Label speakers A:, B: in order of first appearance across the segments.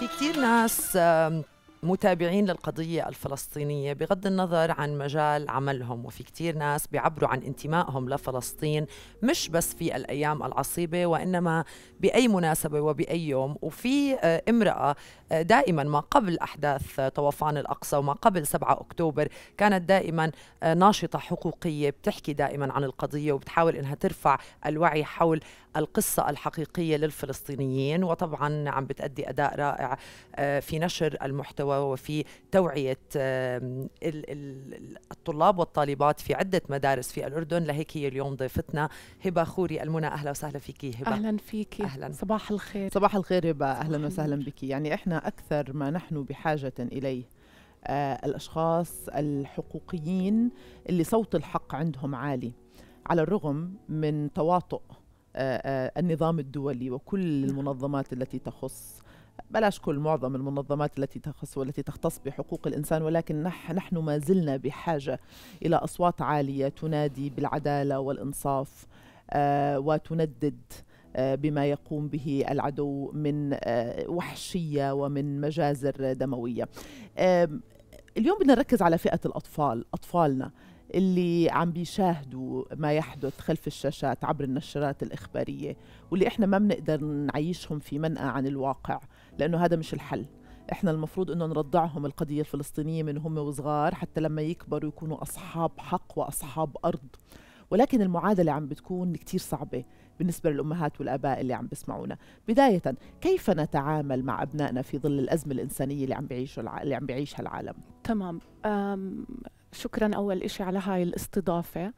A: fiquei nas متابعين للقضية الفلسطينية بغض النظر عن مجال عملهم وفي كتير ناس بيعبروا عن انتمائهم لفلسطين مش بس في الأيام العصيبة وإنما بأي مناسبة وبأي يوم وفي آه، امرأة آه، دائما ما قبل أحداث طوفان الأقصى وما قبل 7 أكتوبر كانت دائما آه، ناشطة حقوقية بتحكي دائما عن القضية وبتحاول إنها ترفع الوعي حول القصة الحقيقية للفلسطينيين وطبعا عم بتأدي أداء رائع في نشر المحتوى المحتوى وفي توعية الطلاب والطالبات في عدة مدارس في الأردن لهيك هي اليوم ضيفتنا هبة
B: خوري المنى أهلا وسهلا فيكي هبة أهلا فيكي أهلا صباح الخير صباح الخير هبة أهلا وسهلا بك يعني إحنا أكثر ما نحن بحاجة إليه آه، الأشخاص الحقوقيين اللي صوت الحق عندهم عالي على الرغم من تواطؤ آه، آه، النظام الدولي وكل نعم. المنظمات التي تخص بلاش كل معظم المنظمات التي تخص والتي تختص بحقوق الانسان ولكن نح نحن ما زلنا بحاجه الى اصوات عاليه تنادي بالعداله والانصاف آه وتندد آه، بما يقوم به العدو من آه، وحشيه ومن مجازر دمويه. اليوم بدنا نركز على فئه الاطفال، اطفالنا. اللي عم بيشاهدوا ما يحدث خلف الشاشات عبر النشرات الإخبارية واللي إحنا ما بنقدر نعيشهم في منأى عن الواقع لأنه هذا مش الحل احنا المفروض انه نرضعهم القضيه الفلسطينيه من هم وصغار حتى لما يكبروا يكونوا اصحاب حق واصحاب ارض ولكن المعادله عم بتكون كتير صعبه بالنسبه للامهات والاباء اللي عم بيسمعونا بدايه كيف نتعامل مع ابنائنا في ظل الازمه الانسانيه اللي عم بيعيشه اللي عم بيعيشها العالم
C: تمام شكرا اول شيء على هاي الاستضافه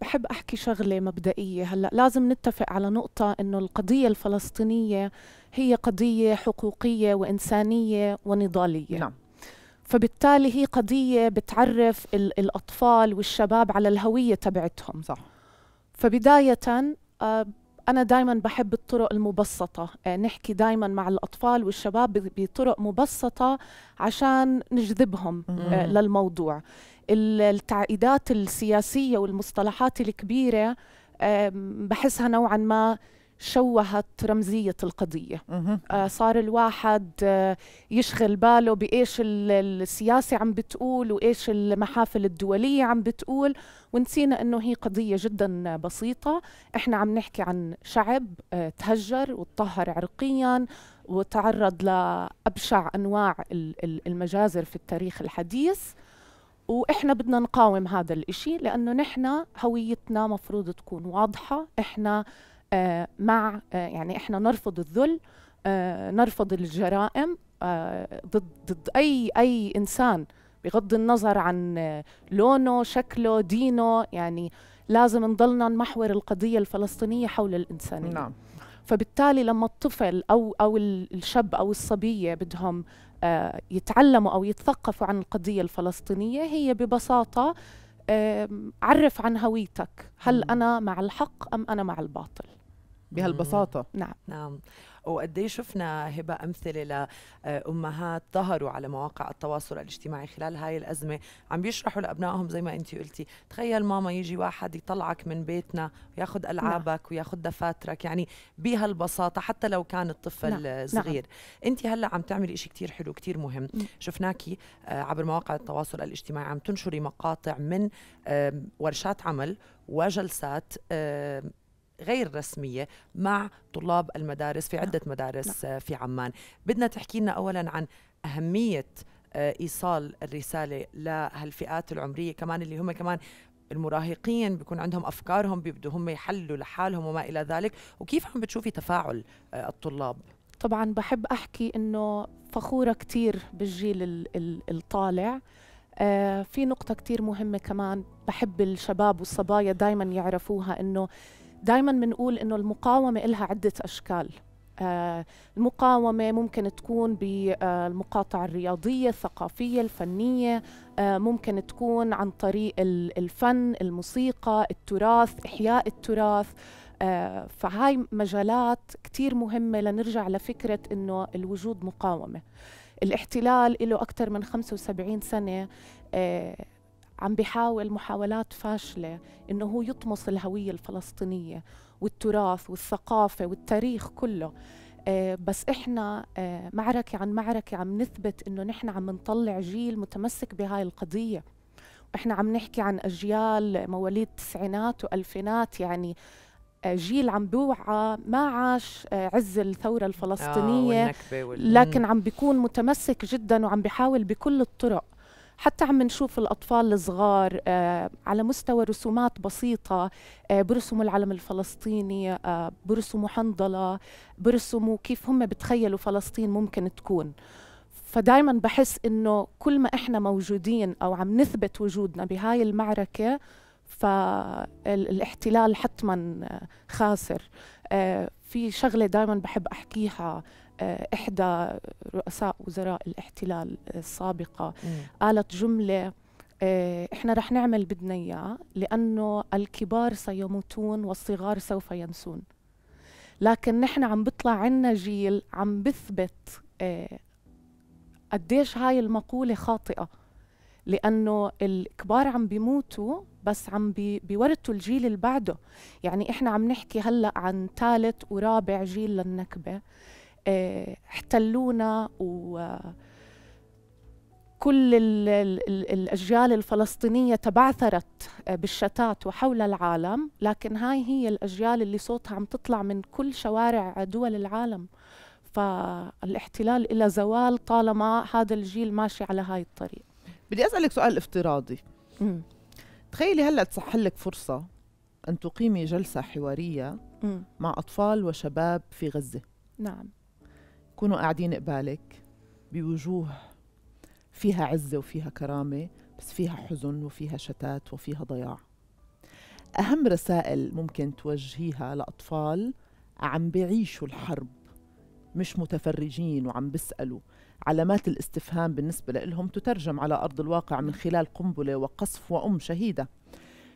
C: بحب أحكي شغلة مبدئية هلأ لازم نتفق على نقطة أنه القضية الفلسطينية هي قضية حقوقية وإنسانية ونضالية نعم. فبالتالي هي قضية بتعرف الأطفال والشباب على الهوية تبعتهم صح فبداية أنا دائما بحب الطرق المبسطة آه، نحكي دائما مع الأطفال والشباب بطرق مبسطة عشان نجذبهم آه، للموضوع التعقيدات السياسية والمصطلحات الكبيرة بحسها نوعا ما شوهت رمزية القضية آه صار الواحد آه يشغل باله بإيش السياسة عم بتقول وإيش المحافل الدولية عم بتقول ونسينا أنه هي قضية جدا بسيطة إحنا عم نحكي عن شعب آه تهجر وتطهر عرقيا وتعرض لأبشع أنواع المجازر في التاريخ الحديث واحنا بدنا نقاوم هذا الإشي لانه نحن هويتنا مفروض تكون واضحه احنا آه، مع آه، يعني احنا نرفض الذل آه، نرفض الجرائم ضد ضد اي اي انسان بغض النظر عن لونه شكله دينه يعني لازم نضلنا نمحور القضيه الفلسطينيه حول الانسانيه نعم. فبالتالي لما الطفل او او الشاب او الصبيه بدهم يتعلموا او يتثقفوا عن القضيه الفلسطينيه هي ببساطه عرف عن هويتك هل انا مع الحق ام انا مع الباطل بهالبساطه نعم
A: نعم وقد ايش شفنا هبه امثله لامهات ظهروا على مواقع التواصل الاجتماعي خلال هاي الازمه عم بيشرحوا لابنائهم زي ما انت قلتي تخيل ماما يجي واحد يطلعك من بيتنا وياخذ نعم. العابك نعم. وياخذ دفاترك يعني بهالبساطه حتى لو كان الطفل نعم. نعم. صغير نعم. انت هلا عم تعملي شيء كثير حلو كثير مهم نعم. شفناكي آه، عبر مواقع التواصل الاجتماعي عم تنشري مقاطع من ورشات عمل وجلسات غير رسمية مع طلاب المدارس في عدة نعم. مدارس نعم. آه، في عمان بدنا تحكي لنا أولا عن أهمية آه، ايصال الرساله لهالفئات العمريه كمان اللي هم كمان المراهقين بيكون عندهم افكارهم بيبدوا هم يحلوا لحالهم وما الى ذلك وكيف عم بتشوفي تفاعل آه، الطلاب
C: طبعا بحب احكي انه فخوره كثير بالجيل الطالع في نقطة كتير مهمة كمان بحب الشباب والصبايا دايما يعرفوها انه دائما بنقول انه المقاومه لها عده اشكال آه، المقاومة ممكن تكون بالمقاطعة آه، الرياضية الثقافية الفنية آه، ممكن تكون عن طريق الفن الموسيقى التراث إحياء التراث فهاي مجالات كتير مهمة لنرجع لفكرة أنه الوجود مقاومة الاحتلال له أكثر من 75 سنة عم بيحاول محاولات فاشلة إنه هو يطمس الهوية الفلسطينية والتراث والثقافة والتاريخ كله آه، بس إحنا آه، معركة عن معركة عم نثبت إنه نحن عم نطلع جيل متمسك بهاي القضية إحنا عم نحكي عن أجيال مواليد تسعينات وألفينات يعني آه، جيل عم بوعى ما عاش عز الثورة الفلسطينية لكن عم بيكون متمسك جدا وعم بيحاول بكل الطرق حتى عم نشوف الأطفال الصغار آه، على مستوى رسومات بسيطة آه، برسموا العلم الفلسطيني آه، برسموا حنظلة برسموا كيف هم بتخيلوا فلسطين ممكن تكون فدائما بحس انه كل ما احنا موجودين او عم نثبت وجودنا بهاي المعركه فالاحتلال حتما آه، خاسر آه، في شغله دائما بحب احكيها آه، احدى رؤساء وزراء الاحتلال السابقه قالت جمله احنا رح نعمل بدنا اياه لانه الكبار سيموتون والصغار سوف ينسون لكن نحن عم بطلع عنا جيل عم بثبت قديش هاي المقوله خاطئه لانه الكبار عم بيموتوا بس عم بي بيورثوا الجيل اللي بعده يعني احنا عم نحكي هلا عن ثالث ورابع جيل للنكبه اه احتلونا و كل الاجيال الفلسطينيه تبعثرت آه، بالشتات وحول العالم لكن هاي هي الاجيال اللي صوتها عم تطلع من كل شوارع دول العالم فالاحتلال إلى زوال طالما هذا الجيل
B: ماشي على هاي الطريق بدي اسالك سؤال
C: افتراضي
B: مم. تخيلي هلا تصح لك فرصه ان تقيمي جلسه حواريه مم. مع اطفال وشباب في غزه نعم يكونوا قاعدين قبالك بوجوه فيها عزه وفيها كرامه بس فيها حزن وفيها شتات وفيها ضياع اهم رسائل ممكن توجهيها لاطفال عم بيعيشوا الحرب مش متفرجين وعم بيسالوا علامات الاستفهام بالنسبة لهم تترجم على أرض الواقع من خلال قنبلة وقصف وأم شهيدة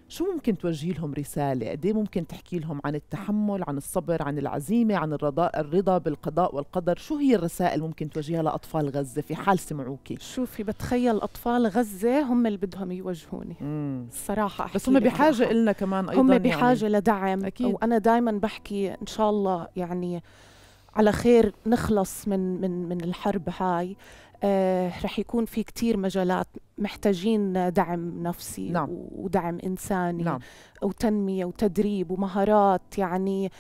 B: شو ممكن توجهي لهم رسالة؟ قد إيه ممكن تحكي لهم عن التحمل، عن الصبر، عن العزيمة، عن الرضا, الرضا بالقضاء والقدر، شو هي الرسائل ممكن توجهيها لأطفال غزة في حال سمعوكي؟ شوفي بتخيل أطفال غزة هم اللي بدهم يوجهوني مم. الصراحة بس هم بحاجة لنا كمان أيضا هم بحاجة يعني.
C: لدعم أكيد. وأنا دائما بحكي إن شاء الله يعني على خير نخلص من من من الحرب هاي آه رح يكون في كتير مجالات محتاجين دعم نفسي نعم. ودعم إنساني نعم. وتنمية وتدريب ومهارات يعني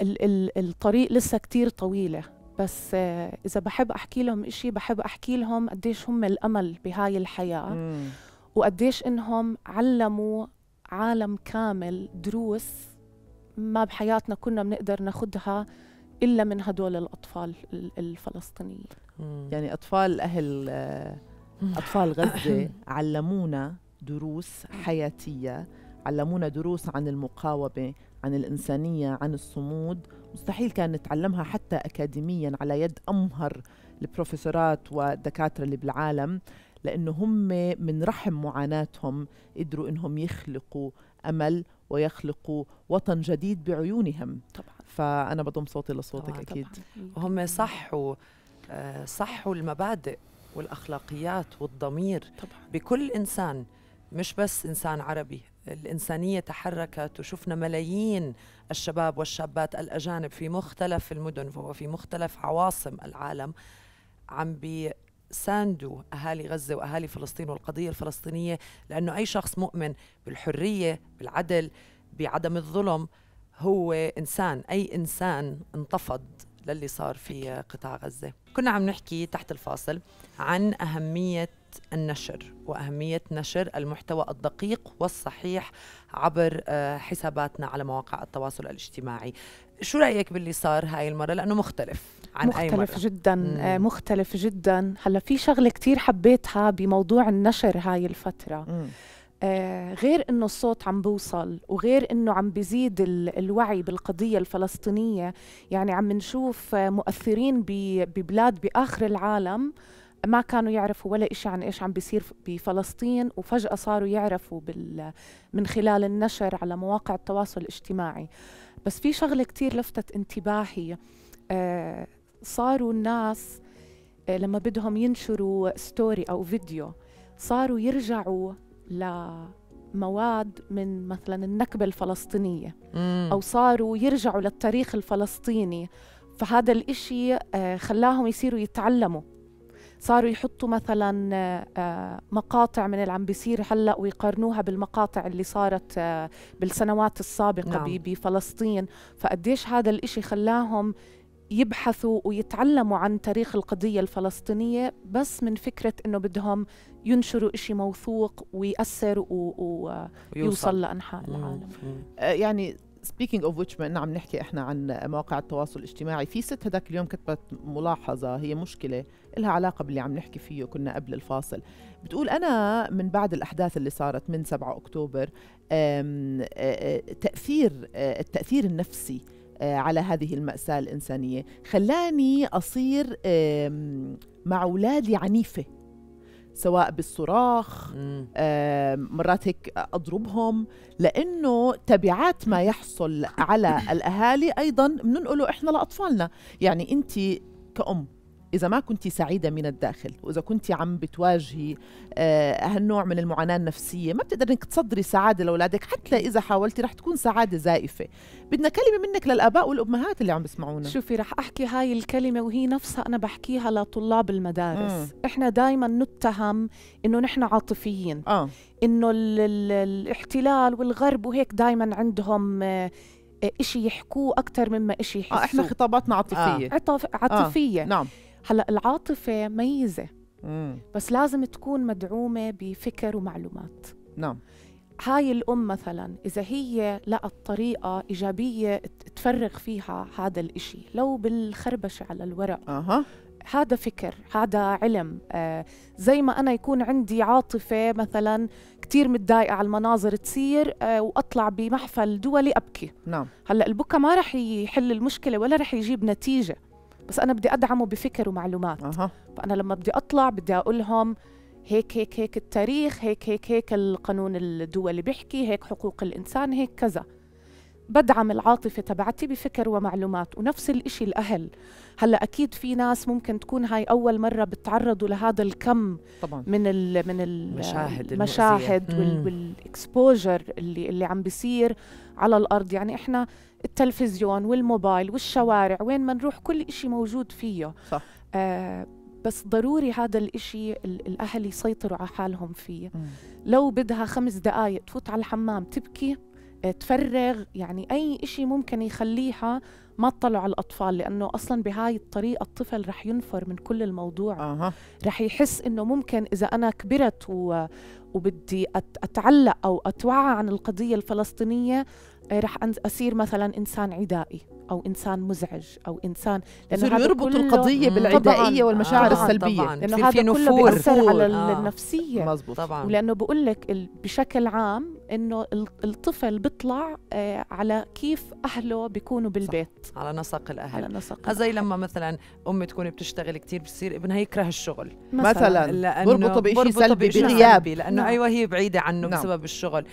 C: ال ال الطريق لسه كتير طويلة بس آه إذا بحب أحكي لهم إشي بحب أحكي لهم قديش هم الأمل بهاي الحياة مم. وقديش إنهم علموا عالم كامل دروس ما بحياتنا كنا بنقدر ناخدها الا من هدول الاطفال الفلسطينيين
B: يعني اطفال اهل اطفال غزه علمونا دروس حياتيه علمونا دروس عن المقاومه عن الانسانيه عن الصمود مستحيل كان نتعلمها حتى اكاديميا على يد امهر البروفيسورات والدكاتره اللي بالعالم لانه هم من رحم معاناتهم قدروا انهم يخلقوا امل ويخلقوا وطن جديد بعيونهم طبعا فانا بضم صوتي لصوتك طبعاً اكيد هم صحوا
A: آه، صحوا المبادئ والاخلاقيات والضمير طبعاً. بكل انسان مش بس انسان عربي الإنسانية تحركت وشفنا ملايين الشباب والشابات الأجانب في مختلف المدن وفي مختلف عواصم العالم عم بي ساندوا اهالي غزه واهالي فلسطين والقضيه الفلسطينيه لانه اي شخص مؤمن بالحريه بالعدل بعدم الظلم هو انسان اي انسان انتفض للي صار في قطاع غزه كنا عم نحكي تحت الفاصل عن اهميه النشر واهميه نشر المحتوى الدقيق والصحيح عبر آه، حساباتنا على مواقع التواصل الاجتماعي شو رايك باللي صار هاي المره لانه مختلف عن مختلف أي مرة.
C: جدا آه، مم. مختلف جدا هلا في شغله كتير حبيتها بموضوع النشر هاي الفتره مم. آه، غير انه الصوت عم بوصل وغير انه عم بزيد الوعي بالقضيه الفلسطينيه يعني عم نشوف مؤثرين ببلاد باخر العالم ما كانوا يعرفوا ولا إشي عن إيش عم بيصير بفلسطين وفجأة صاروا يعرفوا بال من خلال النشر على مواقع التواصل الاجتماعي بس في شغلة كتير لفتت انتباهي آه صاروا الناس آه لما بدهم ينشروا ستوري أو فيديو صاروا يرجعوا لمواد من مثلا النكبة الفلسطينية مم. أو صاروا يرجعوا للتاريخ الفلسطيني فهذا الإشي آه خلاهم يصيروا يتعلموا صاروا يحطوا مثلا آه، مقاطع من اللي عم بيصير هلا ويقارنوها بالمقاطع اللي صارت آه، بالسنوات السابقه نعم. بفلسطين فقديش هذا الإشي خلاهم يبحثوا ويتعلموا عن تاريخ القضية الفلسطينية بس من فكرة إنه بدهم ينشروا إشي موثوق
B: ويأثر آه، ويوصل لأنحاء العالم يعني سبيكينج اوف ويتش بما عم نحكي احنا عن مواقع التواصل الاجتماعي في ست هداك اليوم كتبت ملاحظه هي مشكله لها علاقه باللي عم نحكي فيه كنا قبل الفاصل بتقول انا من بعد الاحداث اللي صارت من 7 اكتوبر تاثير التاثير النفسي على هذه الماساه الانسانيه خلاني اصير مع اولادي عنيفه سواء بالصراخ آه مرات هيك اضربهم لانه تبعات ما يحصل على الاهالي ايضا بننقله احنا لاطفالنا يعني انت كأم إذا ما كنت سعيدة من الداخل وإذا كنت عم بتواجهي آه، هالنوع من المعاناة النفسية ما بتقدر إنك تصدري سعادة لأولادك حتى إذا حاولتي رح تكون سعادة زائفة بدنا كلمة منك للآباء والأمهات اللي عم بسمعونا شوفي رح أحكي هاي الكلمة وهي نفسها أنا بحكيها
C: لطلاب المدارس مم. إحنا دايما نتهم إنه نحن عاطفيين آه. إنه ال ال الاحتلال والغرب وهيك دايما عندهم آه، إشي يحكوه أكثر مما إشي يحسوه آه إحنا خطاباتنا عاطفية آه. عطف... آه. عاطفية آه. نعم هلا العاطفه ميزه مم. بس لازم تكون مدعومه بفكر ومعلومات نعم هاي الأم مثلا إذا هي لقت طريقة إيجابية تفرغ فيها هذا الإشي لو بالخربشة على الورق اها هذا فكر هذا علم آه زي ما أنا يكون عندي عاطفة مثلا كثير متضايقة على المناظر تصير آه وأطلع بمحفل دولي أبكي نعم هلأ البكا ما رح يحل المشكلة ولا رح يجيب نتيجة بس انا بدي ادعمه بفكر ومعلومات أه. فانا لما بدي اطلع بدي اقول لهم هيك هيك هيك التاريخ هيك هيك هيك القانون الدولي بيحكي هيك حقوق الانسان هيك كذا بدعم العاطفة تبعتي بفكر ومعلومات ونفس الإشي الأهل هلا أكيد في ناس ممكن تكون هاي أول مرة بتعرضوا لهذا الكم طبعا. من الـ من الـ المشاهد المشاهد والإكسبوجر اللي اللي عم بيصير على الأرض يعني إحنا التلفزيون والموبايل والشوارع وين ما نروح كل شيء موجود فيه صح. آه بس ضروري هذا الإشي الأهل يسيطروا على حالهم فيه م. لو بدها خمس دقايق تفوت على الحمام تبكي آه، تفرغ يعني أي إشي ممكن يخليها ما تطلع على الأطفال لأنه أصلا بهاي الطريقة الطفل رح ينفر من كل الموضوع أه. رح يحس إنه ممكن إذا أنا كبرت و... وبدي أتعلق أو أتوعى عن القضية الفلسطينية رح اصير مثلا انسان عدائي او انسان مزعج او انسان لانه يربط القضيه بالعدائيه والمشاعر طبعاً آه. السلبيه طبعاً لانه هذا في كله نفور بيأثر نفور على آه
B: النفسيه مزبوط طبعا
C: ولانه بقول لك بشكل عام انه الطفل بيطلع آه، على كيف اهله بيكونوا بالبيت صح. على نسق الاهل على نسق زي
A: لما مثلا ام تكون بتشتغل كثير بتصير ابنها يكره الشغل مثلا بربطه بشيء سلبي بغيابي لانه نعم. ايوه هي بعيده عنه نعم. بسبب الشغل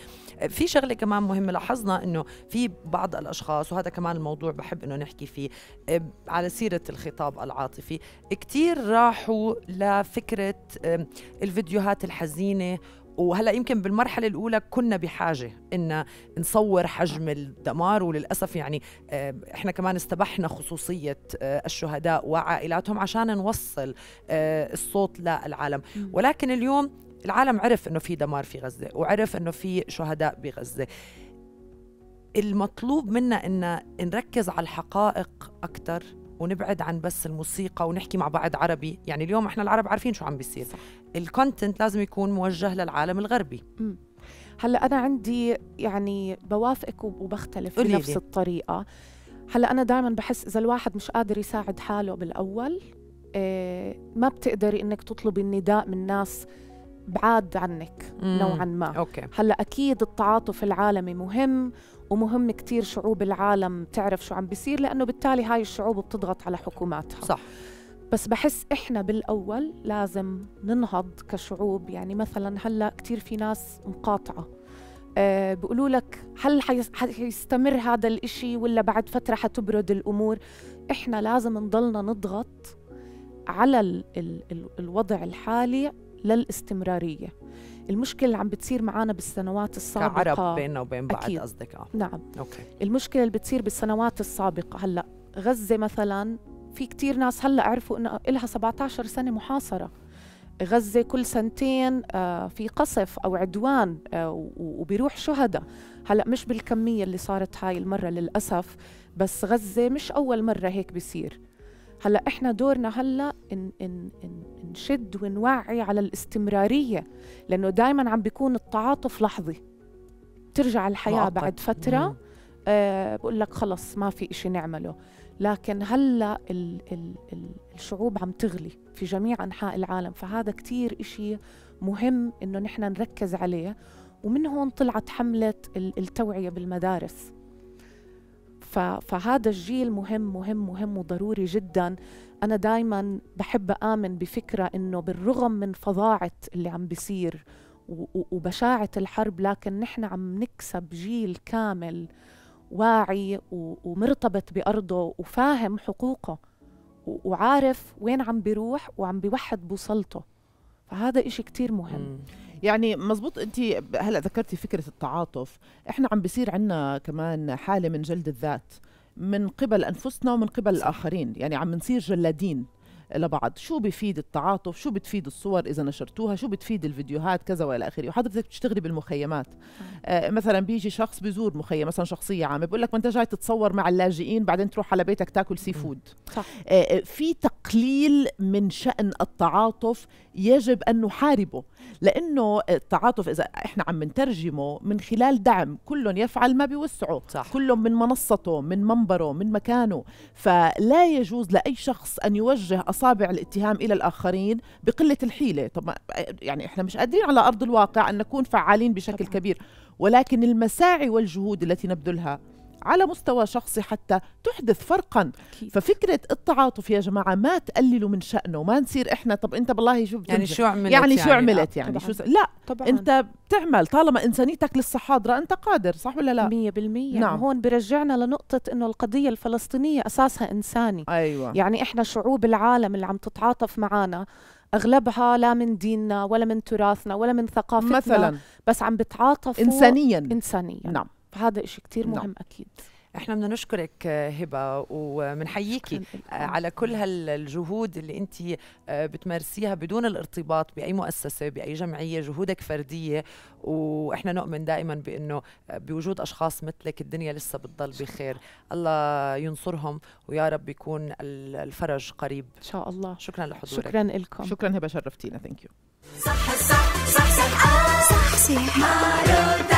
A: في شغله كمان مهمه لاحظنا انه في بعض الاشخاص وهذا كمان الموضوع بحب انه نحكي فيه آه، على سيره الخطاب العاطفي كثير راحوا لفكره آه، الفيديوهات الحزينه وهلا يمكن بالمرحله الاولى كنا بحاجه ان نصور حجم الدمار وللاسف يعني آه، احنا كمان استبحنا خصوصيه الشهداء وعائلاتهم عشان نوصل الصوت للعالم ولكن اليوم العالم عرف انه في دمار في غزه وعرف انه في شهداء بغزه المطلوب منا ان نركز على الحقائق اكثر ونبعد عن بس الموسيقى ونحكي مع بعض عربي يعني اليوم احنا العرب عارفين شو عم بيصير الكونتنت لازم يكون موجه للعالم الغربي
C: م. هلا انا عندي يعني بوافقك وبختلف بنفس الطريقه هلا انا دائما بحس اذا الواحد مش قادر يساعد حاله بالاول إيه ما بتقدري انك تطلبي النداء من ناس بعاد عنك مم. نوعا ما أوكي. هلا اكيد التعاطف العالمي مهم ومهم كتير شعوب العالم تعرف شو عم بيصير لأنه بالتالي هاي الشعوب بتضغط على حكوماتها صح بس بحس إحنا بالأول لازم ننهض كشعوب يعني مثلا هلأ كتير في ناس مقاطعة أه بيقولوا لك هل حيستمر هذا الإشي ولا بعد فترة حتبرد الأمور إحنا لازم نضلنا نضغط على ال الوضع الحالي للاستمرارية المشكلة اللي عم بتصير معنا بالسنوات السابقة كعرب بيننا وبين بعض أصدقاء نعم أوكي. المشكلة اللي بتصير بالسنوات السابقة هلأ غزة مثلا في كتير ناس هلأ عرفوا إنه إلها 17 سنة محاصرة غزة كل سنتين آه، في قصف أو عدوان آه، وبيروح شهداء هلأ مش بالكمية اللي صارت هاي المرة للأسف بس غزة مش أول مرة هيك بيصير هلأ إحنا دورنا هلأ إن, إن, إن, ونشد ونوعي على الاستمرارية لأنه دايما عم بيكون التعاطف لحظي ترجع الحياة مؤقت. بعد فترة نعم. آه بقول لك خلص ما في إشي نعمله لكن هلا الـ الـ الـ الشعوب عم تغلي في جميع انحاء العالم فهذا كتير إشي مهم انه نحن نركز عليه ومن هون طلعت حمله التوعيه بالمدارس فهذا الجيل مهم مهم مهم وضروري جدا أنا دايما بحب آمن بفكرة إنه بالرغم من فظاعة اللي عم بيصير وبشاعة الحرب لكن نحن عم نكسب جيل كامل واعي ومرتبط بأرضه وفاهم حقوقه وعارف وين عم بيروح وعم بيوحد بوصلته فهذا إشي كتير مهم
B: يعني مزبوط انت هلا ذكرتي فكره التعاطف احنا عم بيصير عندنا كمان حاله من جلد الذات من قبل انفسنا ومن قبل صح. الاخرين يعني عم نصير جلادين لبعض شو بفيد التعاطف شو بتفيد الصور اذا نشرتوها شو بتفيد الفيديوهات كذا والى اخره وحضرتك بتشتغلي بالمخيمات آه, آه، مثلا بيجي شخص بيزور مخيم مثلا شخصيه عامه بقول لك ما انت جاي تتصور مع اللاجئين بعدين تروح على بيتك تاكل سي فود صح. آه،, آه في تقليل من شان التعاطف يجب ان نحاربه لانه التعاطف اذا احنا عم نترجمه من خلال دعم كل يفعل ما بيوسعه صح. كل من منصته من منبره من مكانه فلا يجوز لاي شخص ان يوجه أصابع الاتهام إلى الآخرين بقلة الحيلة طب يعني إحنا مش قادرين على أرض الواقع أن نكون فعالين بشكل طبعا. كبير ولكن المساعي والجهود التي نبذلها على مستوى شخصي حتى تحدث فرقا أكيد. ففكره التعاطف يا جماعه ما تقللوا من شانه ما نصير احنا طب انت بالله شو يعني شو عملت يعني شو يعني؟ عملت يعني, يعني شو لا طبعاً. انت بتعمل طالما انسانيتك لسه حاضره انت قادر صح ولا لا 100% يعني نعم. يعني هون برجعنا لنقطه
C: انه القضيه الفلسطينيه اساسها انساني أيوة. يعني احنا شعوب العالم اللي عم تتعاطف معنا اغلبها لا من ديننا ولا من تراثنا ولا من ثقافتنا مثلا بس عم بتعاطفوا انسانيا انسانيا نعم هذا إشي كتير مهم نعم. أكيد احنا بدنا
A: نشكرك هبه ومنحييكي على كل هالجهود اللي انت بتمارسيها بدون الارتباط باي مؤسسه باي جمعيه جهودك فرديه واحنا نؤمن دائما بانه بوجود اشخاص مثلك الدنيا لسه بتضل بخير الله ينصرهم ويا رب يكون الفرج قريب ان شاء الله شكرا
B: لحضورك شكرا لكم شكرا هبه شرفتينا ثانك يو
C: صح صح صح صح صح صح, صح, صح, صح, صح, صح, صح, صح, صح